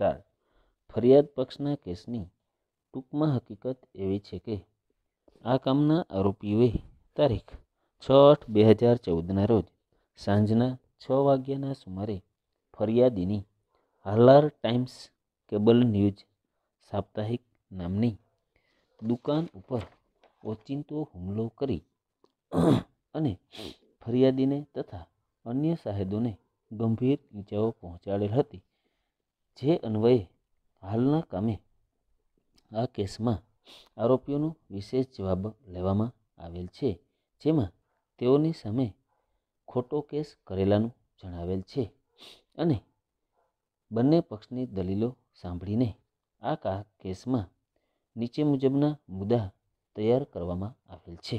ટાળ ફરિયાદ પક્ષના કેસની ટૂંકમાં હકીકત એવી છે કે આ કામના આરોપીઓએ તારીખ છ આઠ બે હજાર ચૌદના રોજ સાંજના છ વાગ્યાના સુમારે ફરિયાદીની હાલાર ટાઈમ્સ કેબલ ન્યૂઝ સાપ્તાહિક નામની દુકાન ઉપર ઓચિંતો હુમલો કરી અને ફરિયાદીને તથા અન્ય સાહેદોને ગંભીર ઈજાઓ પહોંચાડેલ હતી જે અન્વયે હાલના કામે આ કેસમાં આરોપીઓનો વિશેષ જવાબ લેવામાં આવેલ છે જેમાં તેઓની સામે ખોટો કેસ કરેલાનું જણાવેલ છે અને બંને પક્ષની દલીલો સાંભળીને આ કેસમાં નીચે મુજબના મુદ્દા તૈયાર કરવામાં આવેલ છે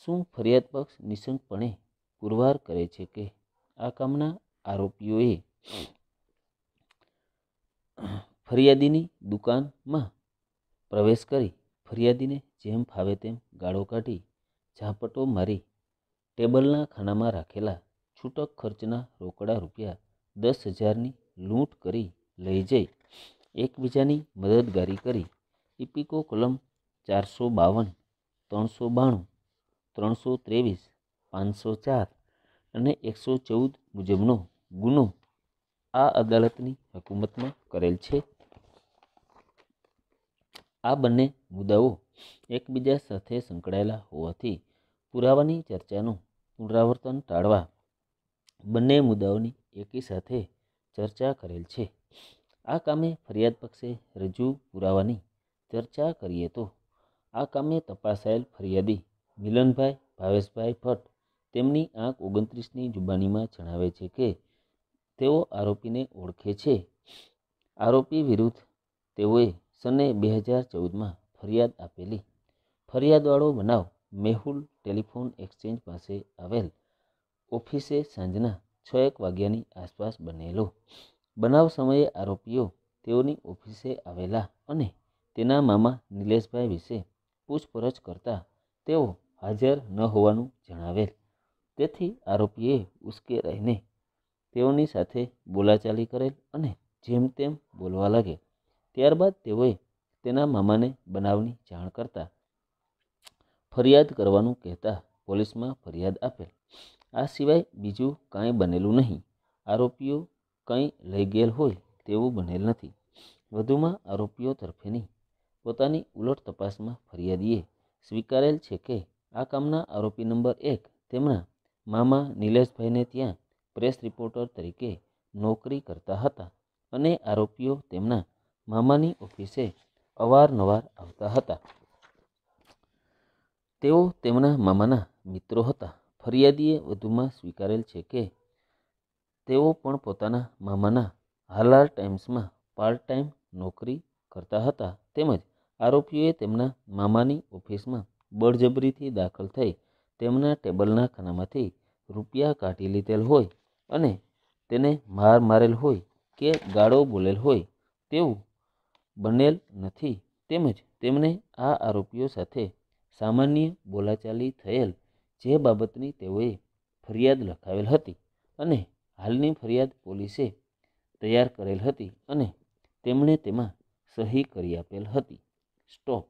શું ફરિયાદ પક્ષ નિશંકપણે પુરવાર કરે છે કે આ કામના આરોપીઓએ ફરિયાદીની દુકાનમાં પ્રવેશ કરી ફરિયાદીને જેમ ફાવે તેમ ગાળો કાઢી ઝાંપટો મારી ટેબલના ખાનામાં રાખેલા છૂટક ખર્ચના રોકડા રૂપિયા દસ હજારની લૂંટ કરી લઈ જઈ એકબીજાની મદદગારી કરી ઇપિકો કલમ ચારસો બાવન ત્રણસો બાણું ત્રણસો ત્રેવીસ પાંચસો ચાર અને એકસો ચૌદ મુજબનો ગુનો આ અદાલતની હકુમતમાં કરેલ છે આ બંને મુદ્દાઓ એકબીજા સાથે સંકળાયેલા હોવાથી પુરાવાની ચર્ચાનું પુનરાવર્તન ટાળવા બંને મુદ્દાઓની એકી સાથે ચર્ચા કરેલ છે આ કામે ફરિયાદ પક્ષે રજૂ પુરાવાની ચર્ચા કરીએ તો આ કામે તપાસાયેલ ફરિયાદી મિલનભાઈ ભાવેશભાઈ ભટ્ટ તેમની આંખ ઓગણત્રીસની જુબાનીમાં જણાવે છે કે તેઓ આરોપીને ઓળખે છે આરોપી વિરુદ્ધ તેઓએ સને બે હજાર ચૌદમાં ફરિયાદ આપેલી ફરિયાદવાળો બનાવ મેહુલ ટેલિફોન એક્સચેન્જ પાસે આવેલ ઓફિસે સાંજના છ એક વાગ્યાની આસપાસ બનેલો બનાવ સમયે આરોપીઓ તેઓની ઓફિસે આવેલા અને તેના મામા નિલેશભાઈ વિશે પૂછપરછ કરતા તેઓ હાજર ન હોવાનું જણાવેલ તેથી આરોપીએ ઉશ્કે રહીને તેઓની સાથે બોલાચાલી કરેલ અને જેમ તેમ બોલવા લાગે ત્યારબાદ તેઓએ તેના મામાને બનાવની જાણ કરતા ફરિયાદ કરવાનું કહેતા પોલીસમાં ફરિયાદ આપેલ આ સિવાય બીજું કાંઈ બનેલું નહીં આરોપીઓ કંઈ લઈ ગયેલ હોય તેવું બનેલ નથી વધુમાં આરોપીઓ તરફેની પોતાની ઉલટ તપાસમાં ફરિયાદીએ સ્વીકારેલ છે કે આ કામના આરોપી નંબર એક તેમના મામા નિલેશભાઈને ત્યાં પ્રેસ રિપોર્ટર તરીકે નોકરી કરતા હતા અને આરોપીઓ તેમના મામાની ઓફિસે અવારનવાર આવતા હતા તેઓ તેમના મામાના મિત્રો હતા ફરિયાદીએ વધુમાં સ્વીકારેલ છે કે તેઓ પણ પોતાના મામાના હાલાર ટાઈમ્સમાં પાર્ટ ટાઈમ નોકરી કરતા હતા તેમજ આરોપીઓએ તેમના મામાની ઓફિસમાં બળજબરીથી દાખલ થઈ તેમના ટેબલના ખાનામાંથી રૂપિયા કાઢી લીધેલ હોય અને તેને માર મારેલ હોય કે ગાળો બોલેલ હોય તેવું બનેલ નથી તેમજ તેમણે આ આરોપીઓ સાથે સામાન્ય બોલાચાલી થયેલ જે બાબતની તેઓએ ફરિયાદ લખાવેલ હતી અને હાલની ફરિયાદ પોલીસે તૈયાર કરેલ હતી અને તેમણે તેમાં સહી કરી આપેલ હતી સ્ટોપ